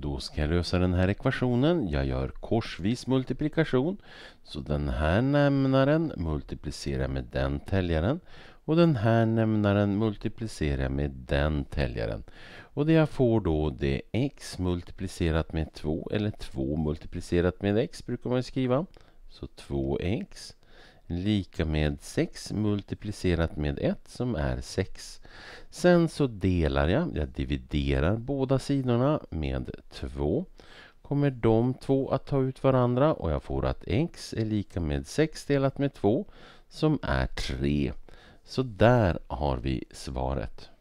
Då ska jag lösa den här ekvationen. Jag gör korsvis multiplikation. Så den här nämnaren multiplicerar med den täljaren. Och den här nämnaren multiplicerar med den täljaren. Och det jag får då det är x multiplicerat med 2 eller 2 multiplicerat med x brukar man skriva. Så 2x lika med 6 multiplicerat med 1 som är 6. Sen så delar jag, jag dividerar båda sidorna med 2. Kommer de två att ta ut varandra och jag får att x är lika med 6 delat med 2 som är 3. Så där har vi svaret.